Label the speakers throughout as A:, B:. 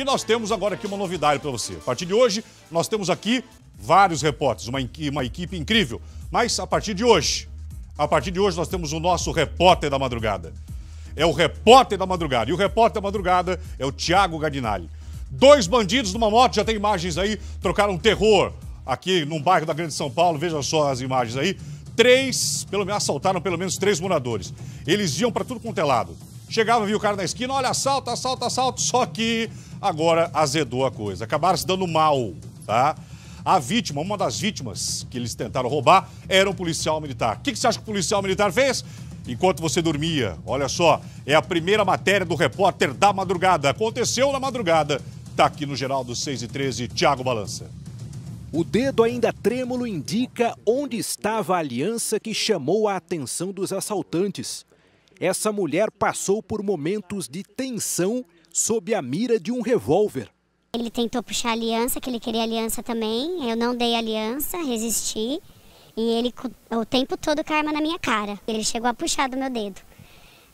A: E nós temos agora aqui uma novidade para você. A partir de hoje, nós temos aqui vários repórteres, uma, uma equipe incrível. Mas a partir de hoje, a partir de hoje, nós temos o nosso repórter da madrugada. É o repórter da madrugada. E o repórter da madrugada é o Tiago Gardinali Dois bandidos numa moto, já tem imagens aí, trocaram terror aqui num bairro da Grande São Paulo. Veja só as imagens aí. Três, pelo menos, assaltaram pelo menos três moradores. Eles iam para tudo quanto é lado. Chegava, viu o cara na esquina, olha, assalto, assalto, assalto. Só que agora azedou a coisa. Acabaram se dando mal, tá? A vítima, uma das vítimas que eles tentaram roubar, era um policial militar. O que, que você acha que o policial militar fez? Enquanto você dormia. Olha só, é a primeira matéria do repórter da madrugada. Aconteceu na madrugada. Tá aqui no Geraldo 6 e 13, Tiago Balança. O dedo ainda trêmulo
B: indica onde estava a aliança que chamou a atenção dos assaltantes essa mulher passou por momentos de tensão sob a mira de um revólver.
C: Ele tentou puxar aliança, que ele queria aliança também. Eu não dei aliança, resisti. E ele, o tempo todo, com a arma na minha cara. Ele chegou a puxar do meu dedo.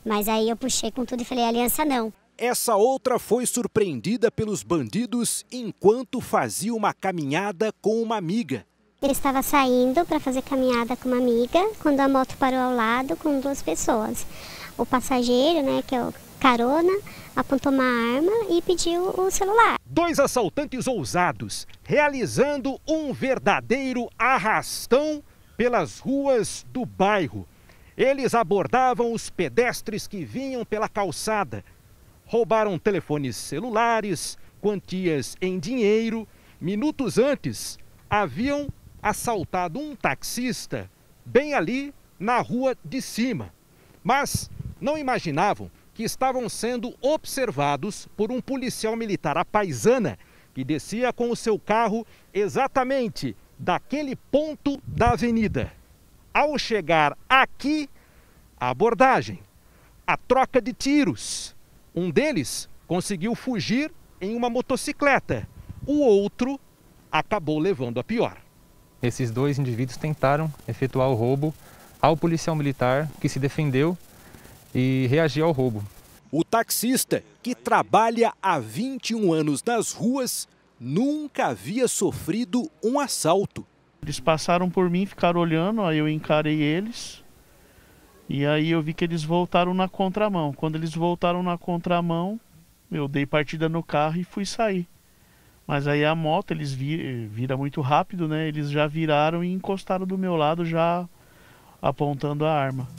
C: Mas aí eu puxei com tudo e falei: aliança não.
B: Essa outra foi surpreendida pelos bandidos enquanto fazia uma caminhada com uma amiga.
C: Ele estava saindo para fazer caminhada com uma amiga quando a moto parou ao lado com duas pessoas. O passageiro, né, que é o carona, apontou uma arma e pediu o celular. Dois assaltantes ousados realizando um verdadeiro
B: arrastão pelas ruas do bairro. Eles abordavam os pedestres que vinham pela calçada. Roubaram telefones celulares, quantias em dinheiro. Minutos antes, haviam assaltado um taxista bem ali na rua de cima. Mas não imaginavam que estavam sendo observados por um policial militar apaisana que descia com o seu carro exatamente daquele ponto da avenida. Ao chegar aqui, a abordagem, a troca de tiros. Um deles conseguiu fugir em uma motocicleta, o outro acabou levando a pior esses dois indivíduos tentaram efetuar o roubo ao policial militar, que se defendeu e reagiu ao roubo. O taxista, que trabalha há 21 anos nas ruas, nunca havia sofrido um assalto. Eles
A: passaram por mim, ficaram olhando, aí eu encarei eles. E aí eu vi que eles voltaram na contramão. Quando eles voltaram na contramão, eu dei partida no carro e fui sair. Mas aí a moto, eles vir, vira muito rápido, né? Eles já viraram e encostaram do meu lado, já apontando a arma.